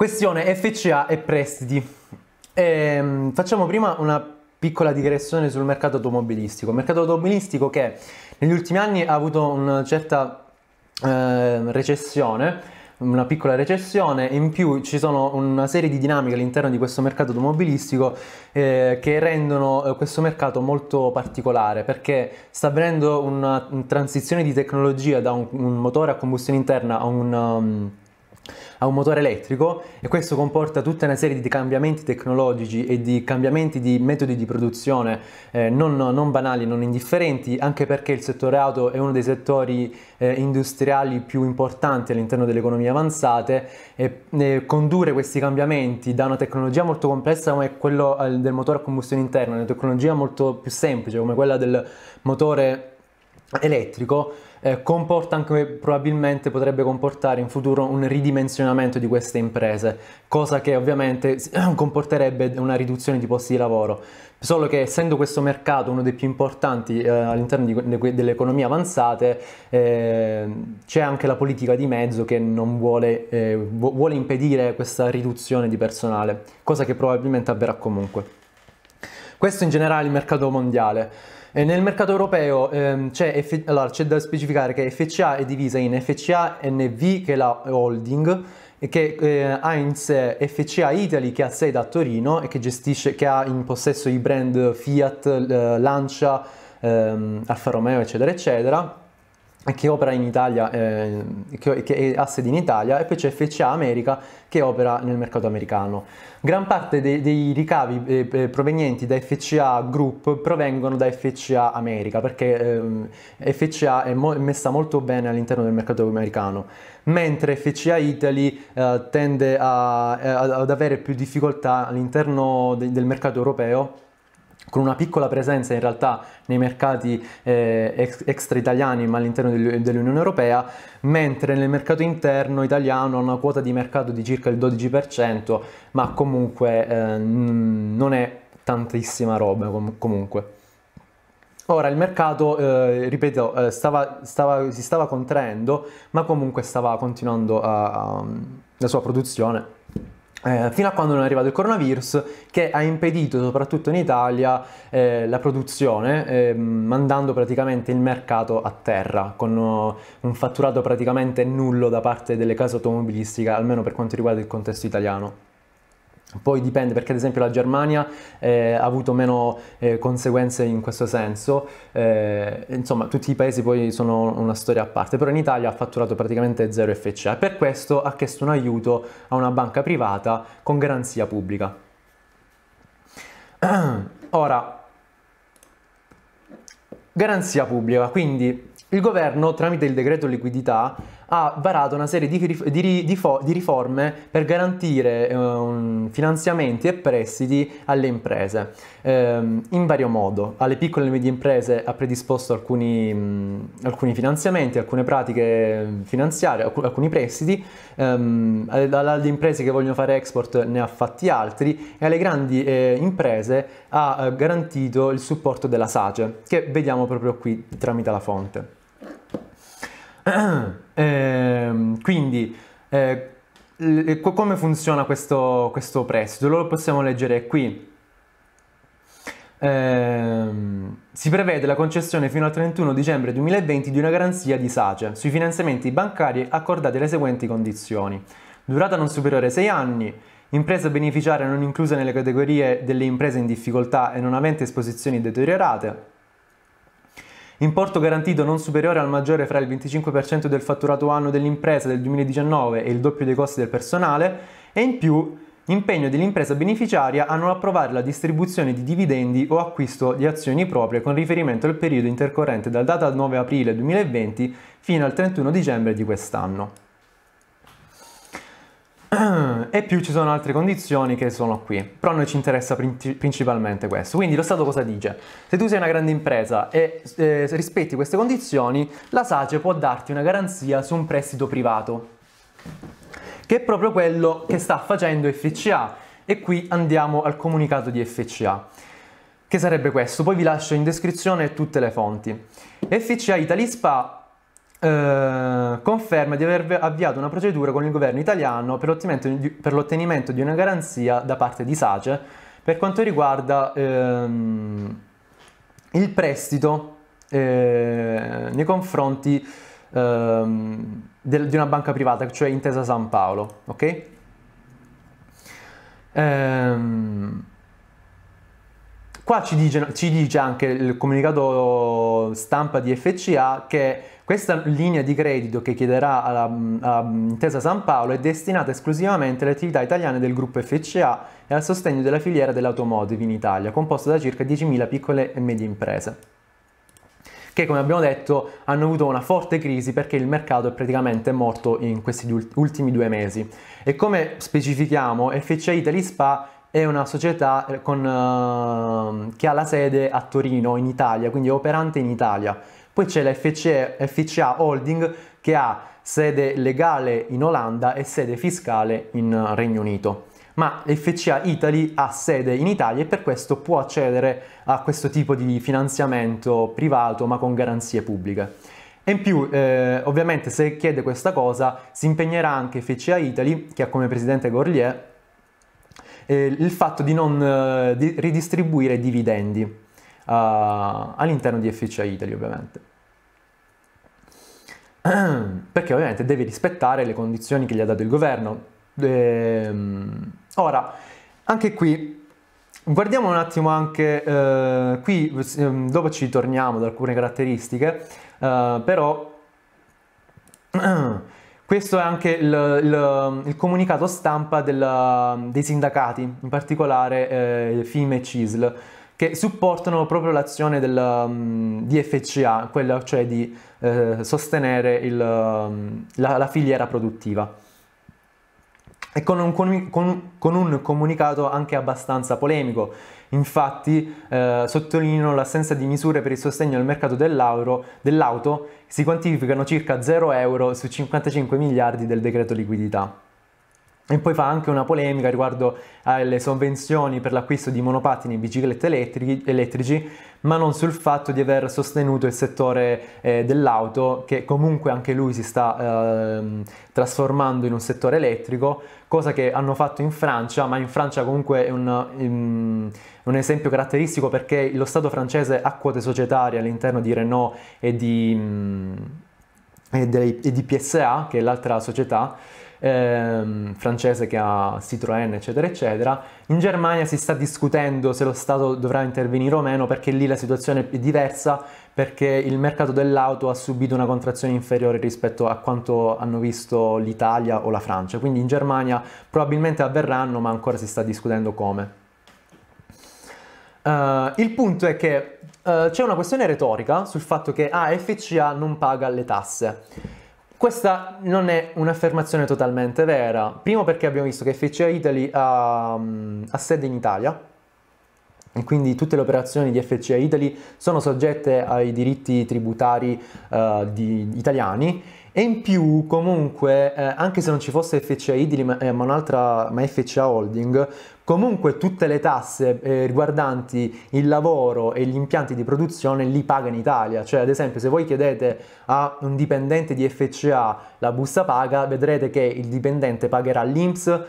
Questione FCA e prestiti. Ehm, facciamo prima una piccola digressione sul mercato automobilistico. Il mercato automobilistico che negli ultimi anni ha avuto una certa eh, recessione, una piccola recessione, in più ci sono una serie di dinamiche all'interno di questo mercato automobilistico eh, che rendono eh, questo mercato molto particolare perché sta avvenendo una transizione di tecnologia da un, un motore a combustione interna a un... Um, a un motore elettrico e questo comporta tutta una serie di cambiamenti tecnologici e di cambiamenti di metodi di produzione eh, non, non, banali, non indifferenti, anche perché il settore auto è uno dei settori eh, industriali più importanti all'interno delle economie avanzate e eh, condurre questi cambiamenti da una tecnologia molto complessa come quello eh, del motore a combustione interna, una tecnologia molto più semplice come quella del motore elettrico eh, comporta anche probabilmente potrebbe comportare in futuro un ridimensionamento di queste imprese, cosa che ovviamente eh, comporterebbe una riduzione di posti di lavoro. Solo che essendo questo mercato uno dei più importanti eh, all'interno di, delle economie avanzate, eh, c'è anche la politica di mezzo che vuole, eh, vuole impedire questa riduzione di personale, cosa che probabilmente avverrà comunque. Questo in generale il mercato mondiale. E eh, nel mercato europeo ehm, c'è, F- allora, c'è da specificare che FCA è divisa in FCA NV, che è la holding, che eh, ha in sé FCA Italy che ha sede a Torino e che gestisce, che ha in possesso i brand Fiat, eh, Lancia, ehm, Alfa Romeo eccetera eccetera che opera in Italia, eh, che, ha sede in Italia, e poi c'è FCA America che opera nel mercato americano. Gran parte dei, dei ricavi eh, eh provenienti da FCA Group provengono da FCA America, perché eh, FCA è mo- messa molto bene all'interno del mercato americano, mentre FCA Italy eh, tende a, eh, ad avere più difficoltà all'interno de- del mercato europeo con una piccola presenza in realtà nei mercati eh, ex- extra-italiani ma all'interno del, dell'Unione Europea, mentre nel mercato interno italiano ha una quota di mercato di circa il 12%, ma comunque eh, non è tantissima roba com- comunque. Ora il mercato, eh, ripeto, eh, stava, stava, si stava contraendo, ma comunque stava continuando a, a, la sua produzione eh, fino a quando non è arrivato il coronavirus che ha impedito soprattutto in Italia eh, la produzione eh, mandando praticamente il mercato a terra con oh, un fatturato praticamente nullo da parte delle case automobilistiche almeno per quanto riguarda il contesto italiano. Poi dipende perché ad esempio la Germania eh, ha avuto meno eh, conseguenze in questo senso, eh, insomma tutti i paesi poi sono una storia a parte, però in Italia ha fatturato praticamente zero FCA e per questo ha chiesto un aiuto a una banca privata con garanzia pubblica. Ora, garanzia pubblica, quindi il governo tramite il decreto liquidità ha varato una serie di, di, di, di riforme per garantire eh, finanziamenti e prestiti alle imprese eh, in vario modo. Alle piccole e medie imprese ha predisposto alcuni, mh, alcuni finanziamenti, alcune pratiche ehm, finanziarie, alc alcuni prestiti, ehm, alle imprese che vogliono fare export ne ha fatti altri e alle grandi eh, imprese ha eh, garantito il supporto della SACE che vediamo proprio qui tramite la fonte. Eh, quindi, eh, le, come funziona questo, questo, prestito? Lo possiamo leggere qui. Eh, si prevede la concessione fino al 31 dicembre 2020 di una garanzia di SACE sui finanziamenti bancari accordati alle seguenti condizioni. Durata non superiore a 6 anni, impresa beneficiaria non inclusa nelle categorie delle imprese in difficoltà e non avente esposizioni deteriorate, Importo garantito non superiore al maggiore fra il 25% del fatturato annuo dell'impresa del 2019 e il doppio dei costi del personale e in più impegno dell'impresa beneficiaria a non approvare la distribuzione di dividendi o acquisto di azioni proprie con riferimento al periodo intercorrente dal data 9 aprile 2020 fino al 31 dicembre di quest'anno e più ci sono altre condizioni che sono qui, però a noi ci interessa principalmente questo. Quindi lo Stato cosa dice? Se tu sei una grande impresa e eh, rispetti queste condizioni, la SACE può darti una garanzia su un prestito privato, che è proprio quello che sta facendo FCA. E qui andiamo al comunicato di FCA, che sarebbe questo, poi vi lascio in descrizione tutte le fonti. FCA Italispa eh, conferma di aver avviato una procedura con il governo italiano per l'ottenimento di, una garanzia da parte di SACE per quanto riguarda ehm, il prestito eh, nei confronti ehm, del, di una banca privata, cioè Intesa San Paolo, ok? Ehm, Qua ci dice, ci dice, anche il comunicato stampa di FCA che questa linea di credito che chiederà alla, mm, alla mm, Intesa San Paolo è destinata esclusivamente alle attività italiane del gruppo FCA e al sostegno della filiera dell'automotive in Italia, composta da circa 10.000 piccole e medie imprese che come abbiamo detto hanno avuto una forte crisi perché il mercato è praticamente morto in questi ultimi due mesi. E come specifichiamo, FCA Italy Spa è una società eh, con, uh, che ha la sede a Torino, in Italia, quindi è operante in Italia poi c'è la FCA, FCA Holding che ha sede legale in Olanda e sede fiscale in Regno Unito ma FCA Italy ha sede in Italia e per questo può accedere a questo tipo di finanziamento privato ma con garanzie pubbliche. E in più, eh, ovviamente, se chiede questa cosa, si impegnerà anche FCA Italy, che ha come presidente Gorlier, eh, il fatto di non eh, di ridistribuire dividendi eh, all'interno di FCA Italy, ovviamente. perché ovviamente deve rispettare le condizioni che gli ha dato il governo. Ehm, ora, anche qui Guardiamo un attimo anche eh, qui, ehm, dopo ci torniamo ad alcune caratteristiche, eh, però questo è anche il, il, il comunicato stampa della, dei sindacati, in particolare eh, FIME e CISL che supportano proprio l'azione del, um, di FCA, quella cioè di eh, sostenere il, um, la, la, filiera produttiva. E con un, con, con un, comunicato anche abbastanza polemico, infatti eh, sottolineano l'assenza di misure per il sostegno al mercato dell'auto, dell'auto si quantificano circa 0 euro su 55 miliardi del decreto liquidità. E poi fa anche una polemica riguardo alle sovvenzioni per l'acquisto di monopattini e biciclette elettrici, elettrici, ma non sul fatto di aver sostenuto il settore eh, dell'auto, che comunque anche lui si sta eh, trasformando in un settore elettrico, cosa che hanno fatto in Francia, ma in Francia comunque è un, um, un esempio caratteristico perché lo Stato francese ha quote societarie all'interno di Renault e di, um, e dei, e di PSA, che è l'altra società ehm, francese che ha Citroën, eccetera, eccetera. In Germania si sta discutendo se lo Stato dovrà intervenire o meno perché lì la situazione è diversa perché il mercato dell'auto ha subito una contrazione inferiore rispetto a quanto hanno visto l'Italia o la Francia, quindi in Germania probabilmente avverranno, ma ancora si sta discutendo come. Uh, il punto è che uh, c'è una questione retorica sul fatto che ah, non paga le tasse. Questa non è un'affermazione totalmente vera, primo perché abbiamo visto che FCA Italy ha, mm, ha sede in Italia, e quindi tutte le operazioni di FCA Italy sono soggette ai diritti tributari uh, di, italiani e in più comunque eh, anche se non ci fosse FCA Italy ma, eh, ma un'altra ma FCA Holding Comunque tutte le tasse eh, riguardanti il lavoro e gli impianti di produzione li paga in Italia, cioè ad esempio se voi chiedete a un dipendente di FCA la busta paga, vedrete che il dipendente pagherà l'INPS,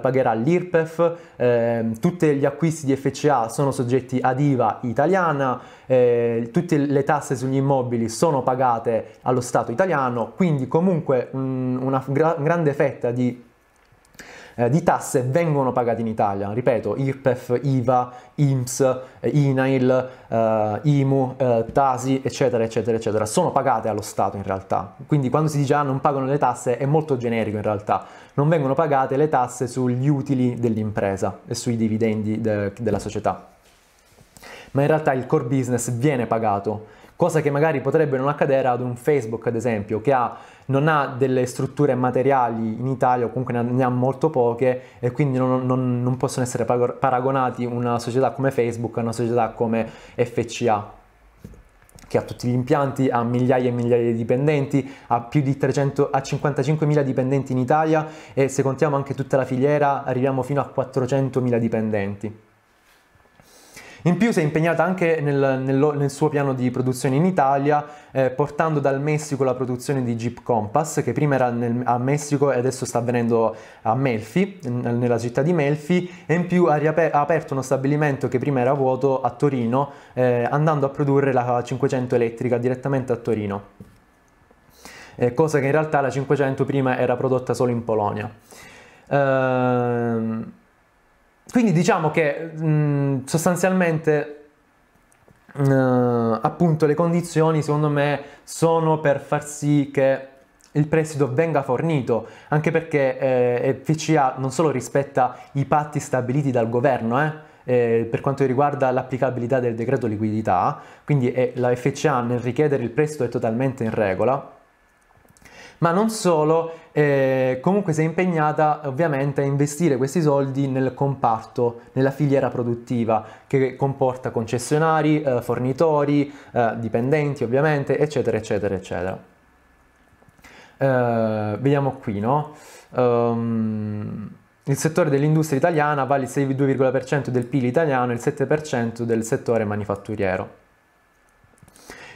pagherà l'IRPEF, eh, tutti gli acquisti di FCA sono soggetti ad IVA italiana, eh, tutte le tasse sugli immobili sono pagate allo Stato italiano, quindi comunque mh, una gra- grande fetta di eh, di tasse vengono pagate in Italia, ripeto, IRPEF, IVA, IMS, INAIL, eh, IMU, eh, TASI, eh, eccetera, eccetera, eccetera, sono pagate allo Stato in realtà. Quindi quando si dice ah, non pagano le tasse è molto generico in realtà, non vengono pagate le tasse sugli utili dell'impresa e sui dividendi de- della società. Ma in realtà il core business viene pagato cosa che magari potrebbe non accadere ad un Facebook ad esempio che ha, non ha delle strutture materiali in Italia o comunque ne ha, molto poche e quindi non, non, non possono essere paragonati una società come Facebook a una società come FCA che ha tutti gli impianti, ha migliaia e migliaia di dipendenti, ha più di 300, ha 55.000 dipendenti in Italia e se contiamo anche tutta la filiera arriviamo fino a 400.000 dipendenti. In più si è impegnata anche nel, nel, nel suo piano di produzione in Italia, eh, portando dal Messico la produzione di Jeep Compass, che prima era nel, a Messico e adesso sta avvenendo a Melfi, nella città di Melfi, e in più ha, riaper- ha aperto uno stabilimento che prima era vuoto a Torino, eh, andando a produrre la 500 elettrica direttamente a Torino. Eh, cosa che in realtà la 500 prima era prodotta solo in Polonia. Ehm... Quindi diciamo che mh, mm, sostanzialmente Uh, appunto le condizioni secondo me sono per far sì che il prestito venga fornito, anche perché eh, FCA non solo rispetta i patti stabiliti dal governo, eh, eh, per quanto riguarda l'applicabilità del decreto liquidità, quindi eh, la FCA nel richiedere il prestito è totalmente in regola, ma non solo, eh, comunque si è impegnata ovviamente a investire questi soldi nel comparto, nella filiera produttiva che comporta concessionari, eh, fornitori, eh, dipendenti ovviamente, eccetera, eccetera, eccetera. Eh, vediamo qui, no? Um, il settore dell'industria italiana vale il 6,2% del PIL italiano e il 7% del settore manifatturiero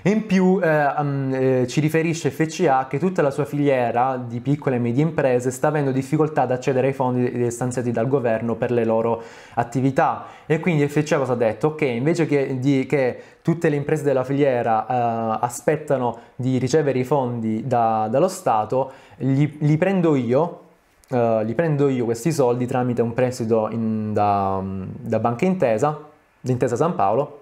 in più eh, um, eh, ci riferisce FCA che tutta la sua filiera di piccole e medie imprese sta avendo difficoltà ad accedere ai fondi stanziati dal governo per le loro attività. E quindi FCA cosa ha detto? Che invece che, di, che tutte le imprese della filiera eh, aspettano di ricevere i fondi da, dallo Stato, li, li prendo io Uh, li prendo io questi soldi tramite un prestito in, da, da Banca Intesa, l'Intesa San Paolo,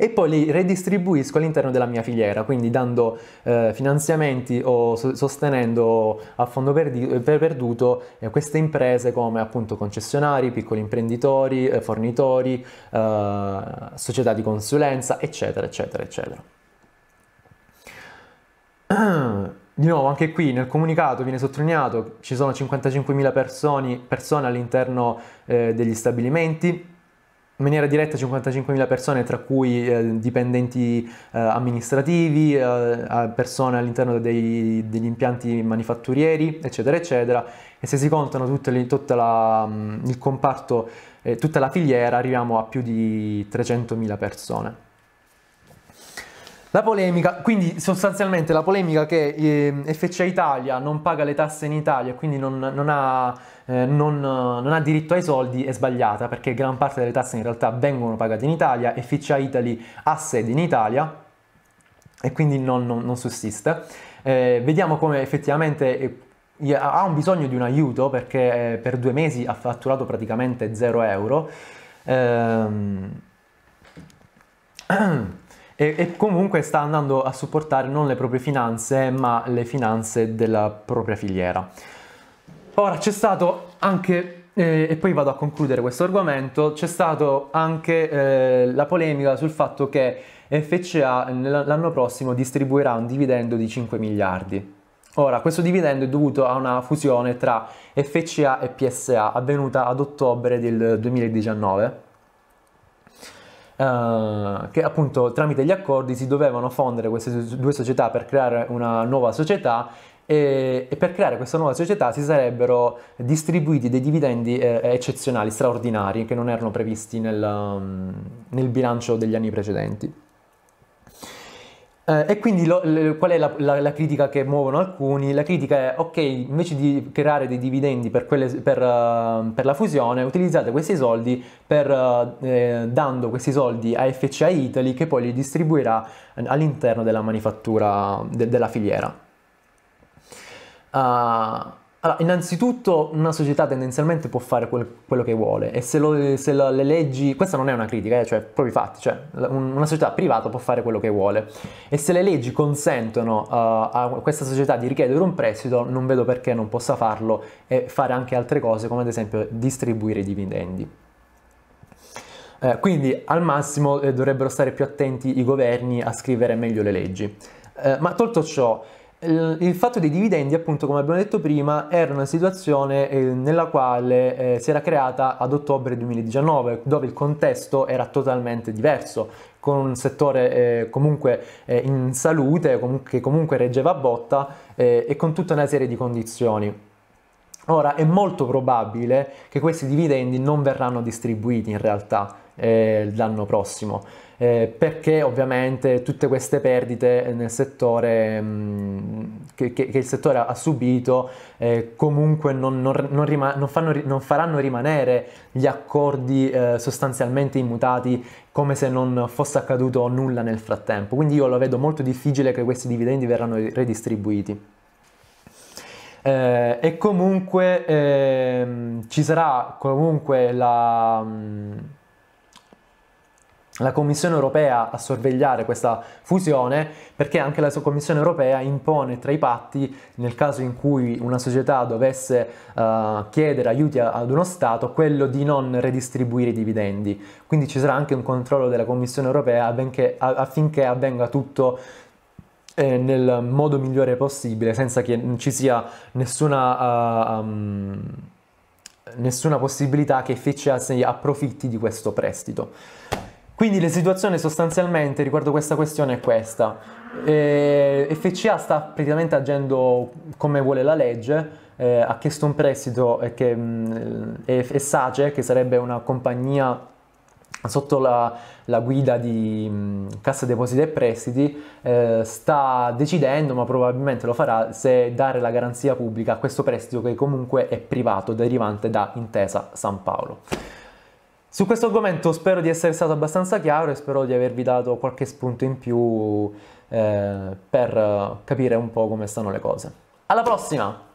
e poi li redistribuisco all'interno della mia filiera, quindi dando eh, finanziamenti o sostenendo a fondo perdi- per perduto eh, queste imprese come appunto concessionari, piccoli imprenditori, eh, fornitori, eh, società di consulenza, eccetera, eccetera, eccetera. Di nuovo, anche qui nel comunicato viene sottolineato che ci sono 55.000 persone, persone all'interno eh, degli stabilimenti, in maniera diretta 55.000 persone, tra cui eh, dipendenti eh, amministrativi, eh, persone all'interno degli impianti manifatturieri, eccetera, eccetera. E se si contano tutto mm, il comparto, eh, tutta la filiera, arriviamo a più di 300.000 persone. La polemica, quindi sostanzialmente la polemica che eh, FCA Italia non paga le tasse in Italia e quindi non, non, ha, eh, non, non, ha, diritto ai soldi è sbagliata perché gran parte delle tasse in realtà vengono pagate in Italia, FCA Italy ha sede in Italia e quindi non, sussiste. Eh, vediamo come effettivamente eh, ha un bisogno di un aiuto perché eh, per due mesi ha fatturato praticamente 0 euro. Ehm... e, e, comunque sta andando a supportare non le proprie finanze ma le finanze della propria filiera. Ora c'è stato anche, eh, e poi vado a concludere questo argomento, c'è stata anche eh, la polemica sul fatto che FCA l'anno prossimo distribuirà un dividendo di 5 miliardi. Ora, questo dividendo è dovuto a una fusione tra FCA e PSA avvenuta ad ottobre del 2019 eh, che appunto tramite gli accordi si dovevano fondere queste due società per creare una nuova società e, per creare questa nuova società si sarebbero distribuiti dei dividendi eh, eccezionali, straordinari, che non erano previsti nel, mm, nel bilancio degli anni precedenti. Eh, e quindi lo, le, qual è la, la, la, critica che muovono alcuni? La critica è, ok, invece di creare dei dividendi per, quelle, per, uh, per la fusione, utilizzate questi soldi per, uh, eh, dando questi soldi a FCA Italy che poi li distribuirà all'interno della manifattura, de, della filiera. Uh, allora, innanzitutto una società tendenzialmente può fare quel, quello che vuole e se, lo, se la, le leggi, questa non è una critica, eh, cioè proprio i fatti, cioè una società privata può fare quello che vuole e se le leggi consentono uh, a questa società di richiedere un prestito non vedo perché non possa farlo e fare anche altre cose come ad esempio distribuire i dividendi. Eh, quindi al massimo eh, dovrebbero stare più attenti i governi a scrivere meglio le leggi. Eh, ma tolto ciò, eh, il fatto dei dividendi, appunto, come abbiamo detto prima, era una situazione eh, nella quale eh, si era creata ad ottobre 2019, dove il contesto era totalmente diverso, con un settore eh, comunque eh, in salute, com- che comunque reggeva a botta eh, e con tutta una serie di condizioni. Ora è molto probabile che questi dividendi non verranno distribuiti in realtà eh, l'anno prossimo, eh, perché ovviamente tutte queste perdite nel settore mh, mm, che, che, il settore ha subito eh, comunque non, non, non, rima, fanno, non, faranno rimanere gli accordi eh, sostanzialmente immutati come se non fosse accaduto nulla nel frattempo. Quindi io lo vedo molto difficile che questi dividendi verranno redistribuiti. Eh, e comunque ehm, ci sarà comunque la, mm, la, Commissione europea a sorvegliare questa fusione perché anche la Commissione europea impone tra i patti nel caso in cui una società dovesse eh, chiedere aiuti ad uno Stato quello di non redistribuire i dividendi. Quindi ci sarà anche un controllo della Commissione europea benché, affinché avvenga tutto eh, nel modo migliore possibile, senza che ci sia nessuna, uh, um, nessuna possibilità che FCS approfitti di questo prestito. Quindi la situazione sostanzialmente riguardo questa questione è questa. E FCA sta praticamente agendo come vuole la legge, eh, ha chiesto un prestito e, che, mm, e, e Sace, che sarebbe una compagnia sotto la, la, guida di mh, mm, Cassa Depositi e Prestiti eh, sta decidendo, ma probabilmente lo farà, se dare la garanzia pubblica a questo prestito che comunque è privato derivante da Intesa San Paolo. Su questo argomento spero di essere stato abbastanza chiaro e spero di avervi dato qualche spunto in più eh, per capire un po' come stanno le cose. Alla prossima!